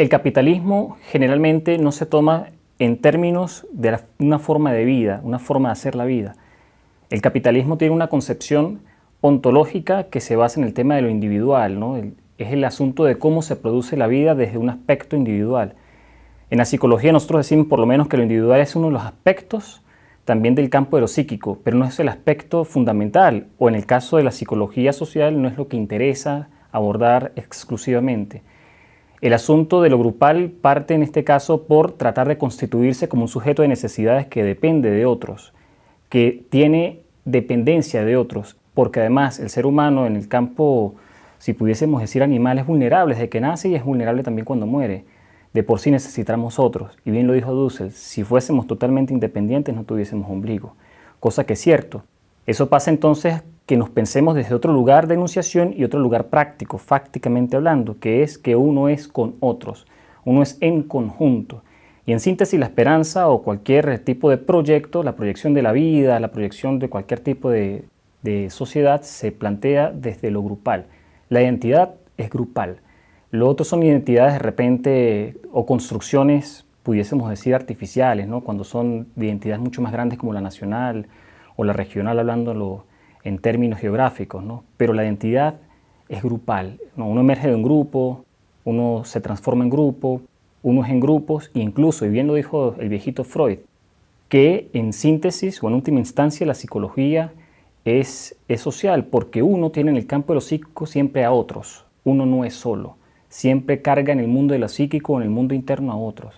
El capitalismo generalmente no se toma en términos de una forma de vida, una forma de hacer la vida. El capitalismo tiene una concepción ontológica que se basa en el tema de lo individual, ¿no? es el asunto de cómo se produce la vida desde un aspecto individual. En la psicología nosotros decimos por lo menos que lo individual es uno de los aspectos también del campo de lo psíquico, pero no es el aspecto fundamental, o en el caso de la psicología social no es lo que interesa abordar exclusivamente. El asunto de lo grupal parte en este caso por tratar de constituirse como un sujeto de necesidades que depende de otros, que tiene dependencia de otros, porque además el ser humano en el campo, si pudiésemos decir animal, es vulnerable desde que nace y es vulnerable también cuando muere. De por sí necesitamos otros, y bien lo dijo Dussel, si fuésemos totalmente independientes no tuviésemos ombligo, cosa que es cierto. Eso pasa entonces que nos pensemos desde otro lugar de enunciación y otro lugar práctico, fácticamente hablando, que es que uno es con otros, uno es en conjunto. Y en síntesis, la esperanza o cualquier tipo de proyecto, la proyección de la vida, la proyección de cualquier tipo de, sociedad, se plantea desde lo grupal. La identidad es grupal. Lo otro son identidades de repente o construcciones, pudiésemos decir, artificiales, ¿no? cuando son identidades mucho más grandes como la nacional o la regional, hablando en términos geográficos, pero la identidad es grupal. Uno emerge de un grupo, uno se transforma en grupo, uno es en grupos, e incluso, y bien lo dijo el viejito Freud, que en síntesis o en última instancia la psicología es, es social, porque uno tiene en el campo de lo psíquico siempre a otros, uno no es solo, siempre carga en el mundo de lo psíquico, o en el mundo interno a otros.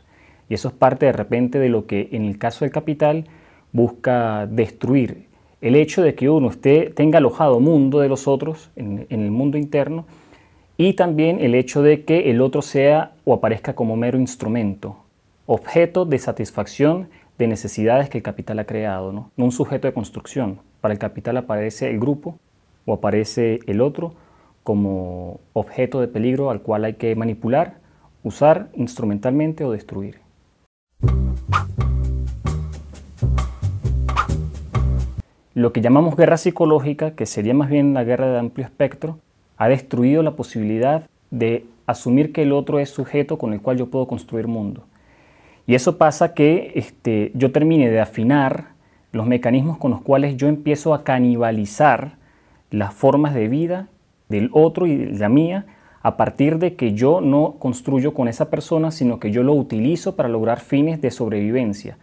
Y eso es parte de repente de lo que en el caso del capital busca destruir el hecho de que uno esté, tenga alojado mundo de los otros en, el mundo interno y también el hecho de que el otro sea o aparezca como mero instrumento, objeto de satisfacción de necesidades que el capital ha creado, ¿no? no un sujeto de construcción. Para el capital aparece el grupo o aparece el otro como objeto de peligro al cual hay que manipular, usar instrumentalmente o destruir. Lo que llamamos guerra psicológica, que sería más bien la guerra de amplio espectro, ha destruido la posibilidad de asumir que el otro es sujeto con el cual yo puedo construir mundo. Y eso pasa que este, yo termine de afinar los mecanismos con los cuales yo empiezo a canibalizar las formas de vida del otro y de la mía a partir de que yo no construyo con esa persona, sino que yo lo utilizo para lograr fines de sobrevivencia.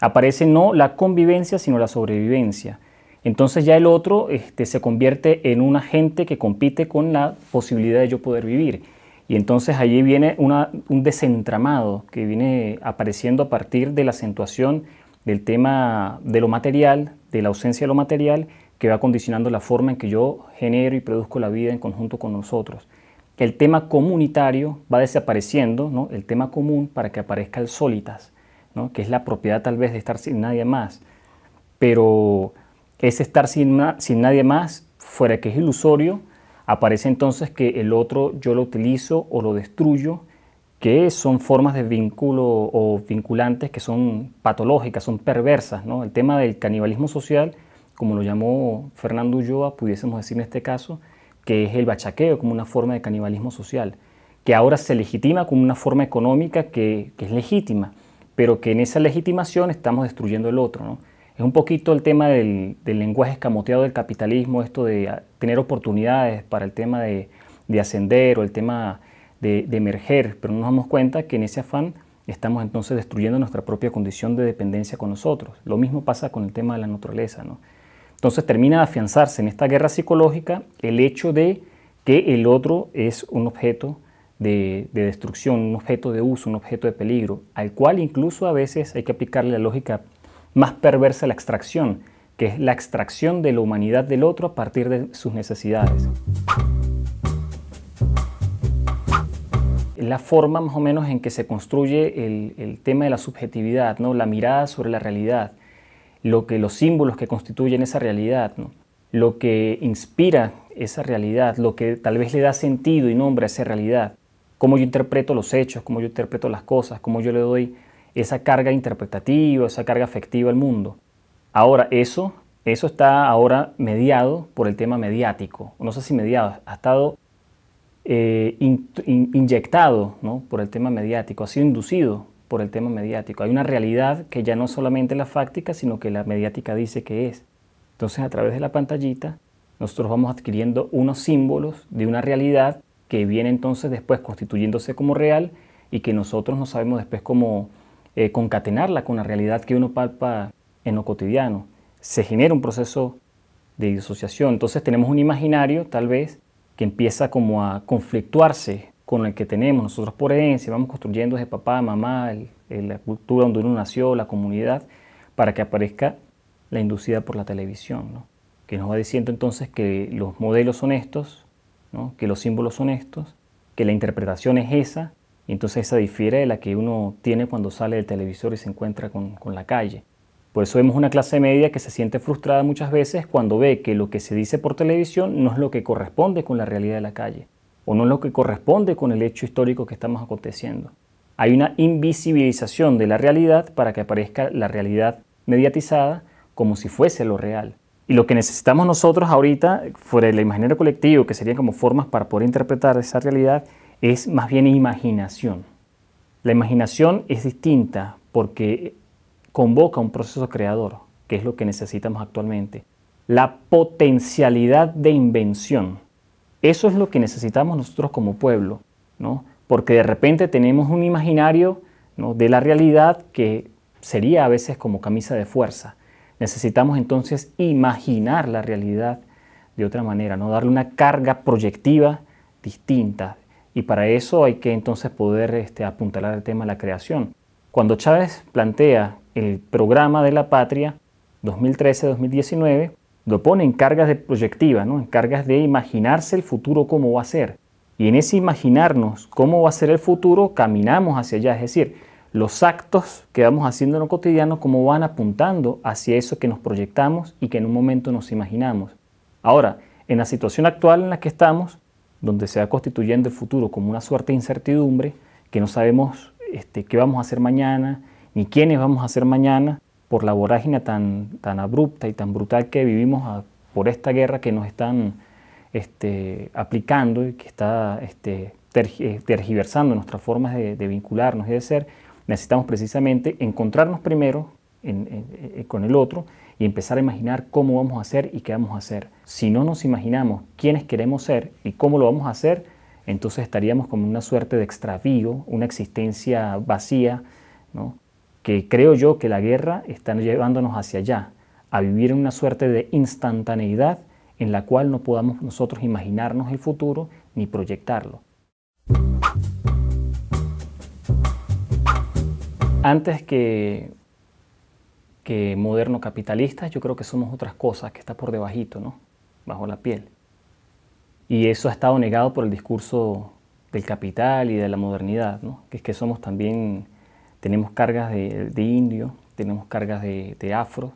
Aparece no la convivencia, sino la sobrevivencia. Entonces ya el otro este, se convierte en un agente que compite con la posibilidad de yo poder vivir. Y entonces allí viene un desentramado que viene apareciendo a partir de la acentuación del tema de lo material, de la ausencia de lo material, que va condicionando la forma en que yo genero y produzco la vida en conjunto con nosotros. El tema comunitario va desapareciendo, ¿no? el tema común, para que aparezca el solitas, que es la propiedad tal vez de estar sin nadie más. Pero ese estar sin, sin nadie más, fuera que es ilusorio, aparece entonces que el otro yo lo utilizo o lo destruyo, que son formas de vínculo o vinculantes que son patológicas, son perversas. ¿no? El tema del canibalismo social, como lo llamó Fernando Ulloa, pudiésemos decir en este caso, que es el bachaqueo como una forma de canibalismo social, que ahora se legitima como una forma económica que, que es legítima, pero que en esa legitimación estamos destruyendo el otro. ¿no? Es un poquito el tema del, lenguaje escamoteado del capitalismo, esto de ah, tener oportunidades para el tema de, ascender o el tema de, emerger, pero no nos damos cuenta que en ese afán estamos entonces destruyendo nuestra propia condición de dependencia con nosotros. Lo mismo pasa con el tema de la naturaleza. ¿no? Entonces termina de afianzarse en esta guerra psicológica el hecho de que el otro es un objeto de, de destrucción, un objeto de uso, un objeto de peligro, al cual incluso a veces hay que aplicarle la lógica más perversa la extracción, que es la extracción de la humanidad del otro a partir de sus necesidades. La forma más o menos en que se construye el, tema de la subjetividad, ¿no? la mirada sobre la realidad, lo que, los símbolos que constituyen esa realidad, lo que inspira esa realidad, lo que tal vez le da sentido y nombre a esa realidad, cómo yo interpreto los hechos, cómo yo interpreto las cosas, cómo yo le doy esa carga interpretativa, esa carga afectiva al mundo. Ahora, eso, eso está ahora mediado por el tema mediático. No sé si mediado, ha estado eh, inyectado ¿no? por el tema mediático, ha sido inducido por el tema mediático. Hay una realidad que ya no solamente la fáctica, sino que la mediática dice que es. Entonces, a través de la pantallita, nosotros vamos adquiriendo unos símbolos de una realidad que viene entonces después constituyéndose como real y que nosotros no sabemos después cómo eh, concatenarla con la realidad que uno palpa en lo cotidiano. Se genera un proceso de disociación. Entonces tenemos un imaginario, tal vez, que empieza como a conflictuarse con el que tenemos nosotros por herencia, vamos construyendo desde papá, mamá, la cultura donde uno nació, la comunidad, para que aparezca la inducida por la televisión, que nos va diciendo entonces que los modelos son estos, que los símbolos son estos, que la interpretación es esa, y entonces esa difiere de la que uno tiene cuando sale del televisor y se encuentra con, la calle. Por eso vemos una clase media que se siente frustrada muchas veces cuando ve que lo que se dice por televisión no es lo que corresponde con la realidad de la calle, o no es lo que corresponde con el hecho histórico que estamos aconteciendo. Hay una invisibilización de la realidad para que aparezca la realidad mediatizada como si fuese lo real. Y lo que necesitamos nosotros ahorita, fuera el imaginario colectivo, que serían como formas para poder interpretar esa realidad, es más bien imaginación. La imaginación es distinta porque convoca un proceso creador, que es lo que necesitamos actualmente. La potencialidad de invención. Eso es lo que necesitamos nosotros como pueblo, ¿no? Porque de repente tenemos un imaginario de la realidad que sería a veces como camisa de fuerza. Necesitamos entonces imaginar la realidad de otra manera, ¿no? darle una carga proyectiva distinta, y para eso hay que entonces poder este, apuntalar el tema de la creación. Cuando Chávez plantea el programa de la patria 2013-2019, lo pone en cargas de proyectiva, ¿no? en cargas de imaginarse el futuro cómo va a ser. Y en ese imaginarnos cómo va a ser el futuro, caminamos hacia allá. Es decir, los actos que vamos haciendo en lo cotidiano, cómo van apuntando hacia eso que nos proyectamos y que en un momento nos imaginamos. Ahora, en la situación actual en la que estamos, donde se va constituyendo el futuro como una suerte de incertidumbre, que no sabemos este, qué vamos a hacer mañana, ni quiénes vamos a ser mañana, por la vorágine tan, tan abrupta y tan brutal que vivimos ah, por esta guerra que nos están este, aplicando y que está este, eh, tergiversando nuestras formas de, vincularnos y de ser, necesitamos precisamente encontrarnos primero eh, con el otro y empezar a imaginar cómo vamos a hacer y qué vamos a hacer. Si no nos imaginamos quiénes queremos ser y cómo lo vamos a hacer, entonces estaríamos como una suerte de extravío, una existencia vacía, que creo yo que la guerra está llevándonos hacia allá, a vivir en una suerte de instantaneidad en la cual no podamos nosotros imaginarnos el futuro ni proyectarlo. Antes que que moderno capitalista yo creo que somos otras cosas que está por debajito, ¿no? Bajo la piel. Y eso ha estado negado por el discurso del capital y de la modernidad, Que es que somos también, tenemos cargas de, indio, tenemos cargas de, de afro,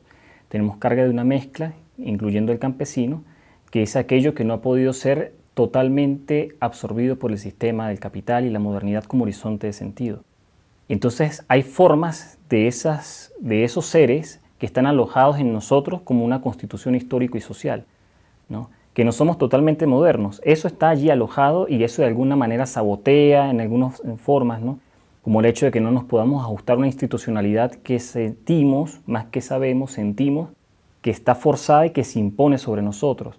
tenemos carga de una mezcla, incluyendo el campesino, que es aquello que no ha podido ser totalmente absorbido por el sistema del capital y la modernidad como horizonte de sentido. Entonces hay formas de, esos seres que están alojados en nosotros como una constitución histórico y social, que no somos totalmente modernos. Eso está allí alojado y eso de alguna manera sabotea en algunas formas, como el hecho de que no nos podamos ajustar a una institucionalidad que sentimos, más que sabemos, sentimos, que está forzada y que se impone sobre nosotros.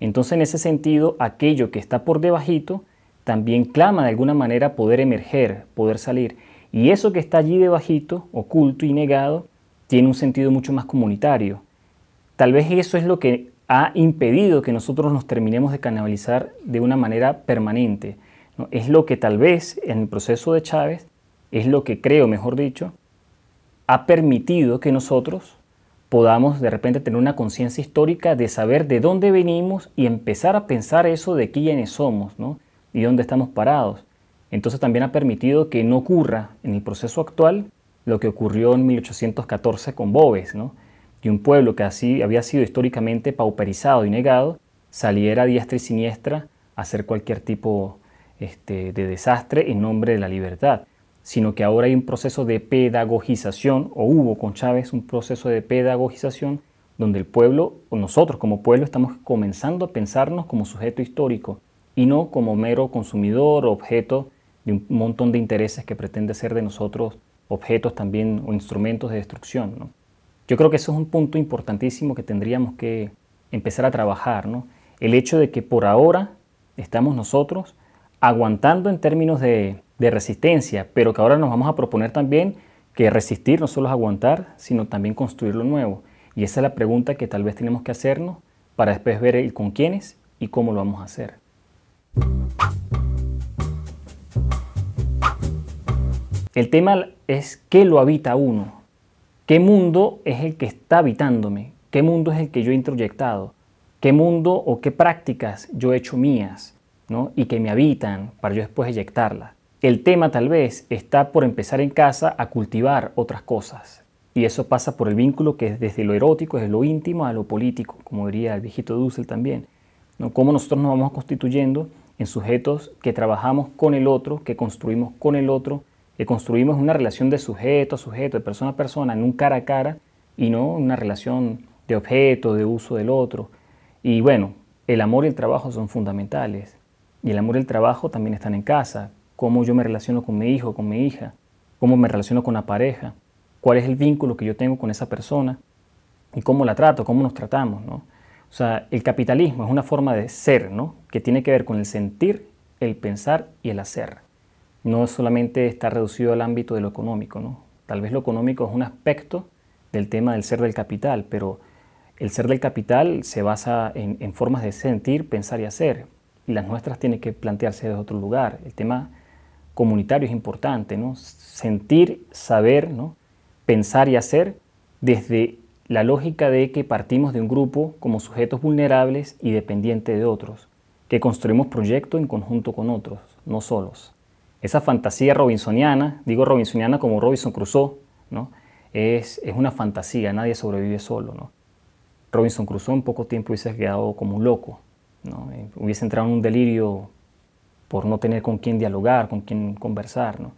Entonces, en ese sentido, aquello que está por debajito también clama de alguna manera poder emerger, poder salir. Y eso que está allí debajito, oculto y negado, tiene un sentido mucho más comunitario. Tal vez eso es lo que ha impedido que nosotros nos terminemos de canibalizar de una manera permanente. Es lo que tal vez en el proceso de Chávez, es lo que creo, mejor dicho, ha permitido que nosotros podamos de repente tener una conciencia histórica de saber de dónde venimos y empezar a pensar eso de quiénes somos ¿no? y dónde estamos parados. Entonces también ha permitido que no ocurra en el proceso actual lo que ocurrió en 1814 con Boves, ¿no? y un pueblo que así había sido históricamente pauperizado y negado saliera a diestra y siniestra a hacer cualquier tipo este, de desastre en nombre de la libertad, sino que ahora hay un proceso de pedagogización, o hubo con Chávez un proceso de pedagogización donde el pueblo, o nosotros como pueblo, estamos comenzando a pensarnos como sujeto histórico y no como mero consumidor o objeto de un montón de intereses que pretende hacer de nosotros objetos también o instrumentos de destrucción. ¿no? Yo creo que eso es un punto importantísimo que tendríamos que empezar a trabajar, ¿no? el hecho de que por ahora estamos nosotros aguantando en términos de, de resistencia, pero que ahora nos vamos a proponer también que resistir no solo es aguantar, sino también construir lo nuevo. Y esa es la pregunta que tal vez tenemos que hacernos para después ver el con quiénes y cómo lo vamos a hacer. El tema es qué lo habita uno, qué mundo es el que está habitándome, qué mundo es el que yo he introyectado, qué mundo o qué prácticas yo he hecho mías y que me habitan para yo después eyectarlas. El tema tal vez está por empezar en casa a cultivar otras cosas. Y eso pasa por el vínculo que es desde lo erótico, desde lo íntimo a lo político, como diría el viejito Dussel también. ¿no? Cómo nosotros nos vamos constituyendo en sujetos que trabajamos con el otro, que construimos con el otro, que construimos una relación de sujeto a sujeto, de persona a persona, en un cara a cara y no una relación de objeto, de uso del otro. Y bueno, el amor y el trabajo son fundamentales. Y el amor y el trabajo también están en casa. Cómo yo me relaciono con mi hijo, con mi hija, cómo me relaciono con la pareja, cuál es el vínculo que yo tengo con esa persona y cómo la trato, cómo nos tratamos, ¿no? O sea, el capitalismo es una forma de ser, ¿no? Que tiene que ver con el sentir, el pensar y el hacer no solamente está reducido al ámbito de lo económico, ¿no? Tal vez lo económico es un aspecto del tema del ser del capital, pero el ser del capital se basa en, formas de sentir, pensar y hacer, y las nuestras tienen que plantearse desde otro lugar. El tema comunitario es importante, ¿no? Sentir, saber, ¿no? Pensar y hacer desde la lógica de que partimos de un grupo como sujetos vulnerables y dependientes de otros, que construimos proyectos en conjunto con otros, no solos. Esa fantasía robinsoniana, digo robinsoniana como Robinson Crusoe, ¿no? es, una fantasía, nadie sobrevive solo. ¿no? Robinson Crusoe en poco tiempo hubiese quedado como un loco, ¿no? Eh, hubiese entrado en un delirio por no tener con quién dialogar, con quién conversar. ¿no?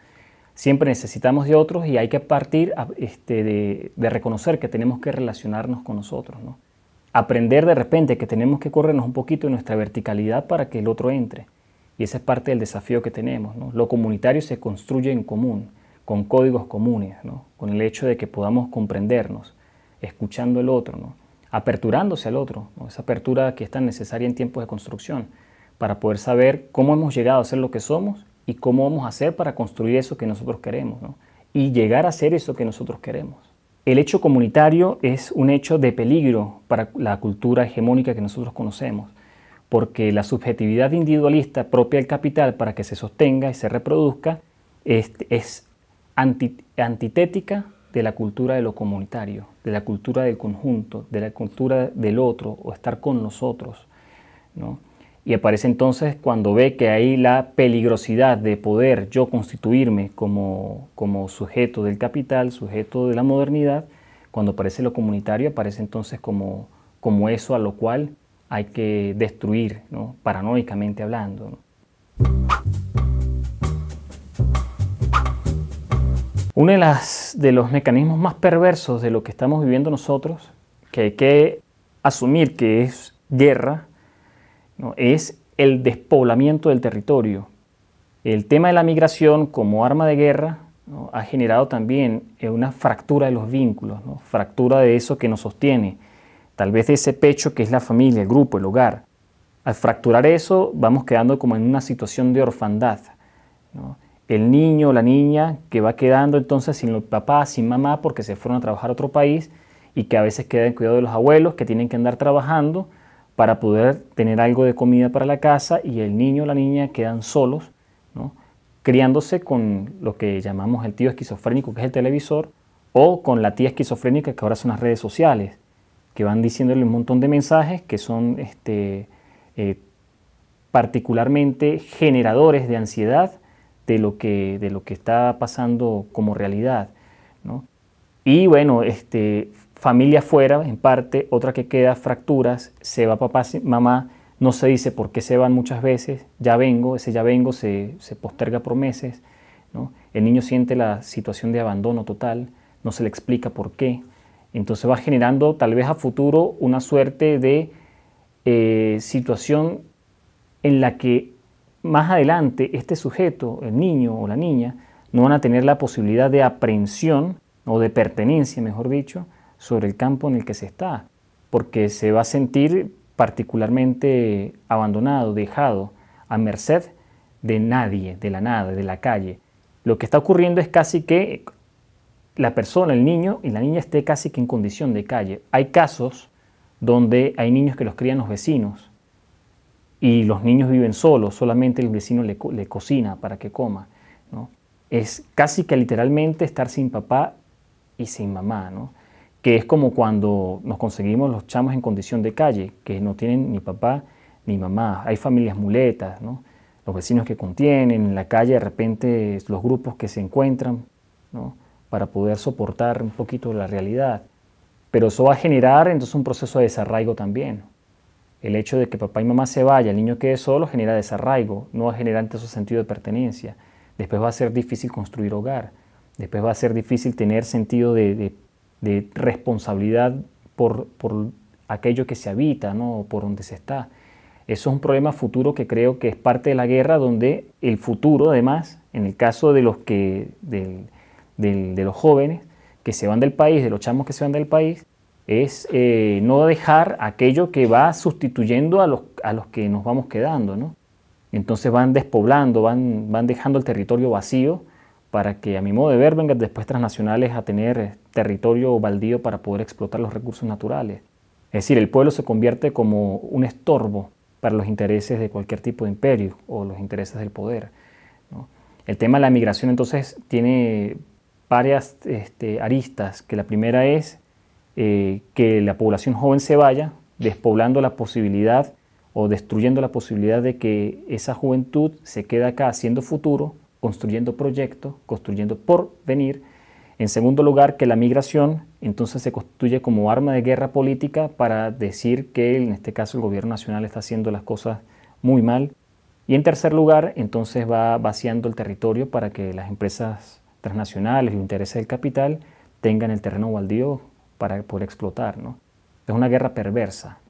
Siempre necesitamos de otros y hay que partir este, de, reconocer que tenemos que relacionarnos con nosotros. Aprender de repente que tenemos que corrernos un poquito en nuestra verticalidad para que el otro entre. Y esa es parte del desafío que tenemos. Lo comunitario se construye en común, con códigos comunes, con el hecho de que podamos comprendernos, escuchando al otro, aperturándose al otro, esa apertura que es tan necesaria en tiempos de construcción, para poder saber cómo hemos llegado a ser lo que somos y cómo vamos a hacer para construir eso que nosotros queremos y llegar a ser eso que nosotros queremos. El hecho comunitario es un hecho de peligro para la cultura hegemónica que nosotros conocemos, porque la subjetividad individualista propia del capital para que se sostenga y se reproduzca es, antitética de la cultura de lo comunitario, de la cultura del conjunto, de la cultura del otro o estar con nosotros. ¿no? Y aparece entonces cuando ve que hay la peligrosidad de poder yo constituirme como, sujeto del capital, sujeto de la modernidad, cuando aparece lo comunitario, aparece entonces como, como eso a lo cual hay que destruir, ¿no? paranoicamente hablando. ¿no? Uno de, los mecanismos más perversos de lo que estamos viviendo nosotros, que hay que asumir que es guerra, es el despoblamiento del territorio. El tema de la migración como arma de guerra ha generado también una fractura de los vínculos, fractura de eso que nos sostiene, tal vez ese pecho que es la familia, el grupo, el hogar. Al fracturar eso, vamos quedando como en una situación de orfandad. El niño o la niña que va quedando entonces sin papá, sin mamá, porque se fueron a trabajar a otro país y que a veces queda en cuidado de los abuelos, que tienen que andar trabajando para poder tener algo de comida para la casa y el niño o la niña quedan solos, criándose con lo que llamamos el tío esquizofrénico, que es el televisor, o con la tía esquizofrénica, que ahora son las redes sociales que van diciéndole un montón de mensajes que son este, eh, particularmente generadores de ansiedad de lo que, de lo que está pasando como realidad. Y bueno, este, familia fuera en parte, otra que queda, fracturas, se va papá, mamá, no se dice por qué se van muchas veces, ya vengo, ese ya vengo se, posterga por meses, ¿no? el niño siente la situación de abandono total, no se le explica por qué, entonces va generando tal vez a futuro una suerte de eh, situación en la que más adelante este sujeto, el niño o la niña, no van a tener la posibilidad de aprehensión o de pertenencia, mejor dicho, sobre el campo en el que se está, porque se va a sentir particularmente abandonado, dejado, a merced de nadie, de la nada, de la calle. Lo que está ocurriendo es casi que la persona, el niño y la niña esté casi que en condición de calle. Hay casos donde hay niños que los crían los vecinos y los niños viven solos, solamente el vecino le, cocina para que coma. ¿no? Es casi que literalmente estar sin papá y sin mamá, ¿no? que es como cuando nos conseguimos los chamos en condición de calle, que no tienen ni papá ni mamá. Hay familias muletas, ¿no? los vecinos que contienen, en la calle de repente los grupos que se encuentran. ¿no? para poder soportar un poquito la realidad. Pero eso va a generar entonces un proceso de desarraigo también. El hecho de que papá y mamá se vaya, el niño quede solo, genera desarraigo, no va a generar un sentido de pertenencia. Después va a ser difícil construir hogar, después va a ser difícil tener sentido de, responsabilidad por, aquello que se habita, ¿no? por donde se está. Eso es un problema futuro que creo que es parte de la guerra, donde el futuro, además, en el caso de los que, de, los jóvenes que se van del país, de los chamos que se van del país, es eh, no dejar aquello que va sustituyendo a los, que nos vamos quedando, Entonces van despoblando, van, van dejando el territorio vacío para que a mi modo de ver vengan después transnacionales a tener eh, territorio baldío para poder explotar los recursos naturales. Es decir, el pueblo se convierte como un estorbo para los intereses de cualquier tipo de imperio o los intereses del poder. El tema de la migración entonces tiene varias este, aristas, que la primera es eh, que la población joven se vaya, despoblando la posibilidad o destruyendo la posibilidad de que esa juventud se quede acá haciendo futuro, construyendo proyectos, construyendo porvenir. En segundo lugar, que la migración entonces se constituye como arma de guerra política para decir que en este caso el gobierno nacional está haciendo las cosas muy mal. Y en tercer lugar, entonces va vaciando el territorio para que las empresas transnacionales, los intereses del capital, tengan el terreno baldío para poder explotar. Es una guerra perversa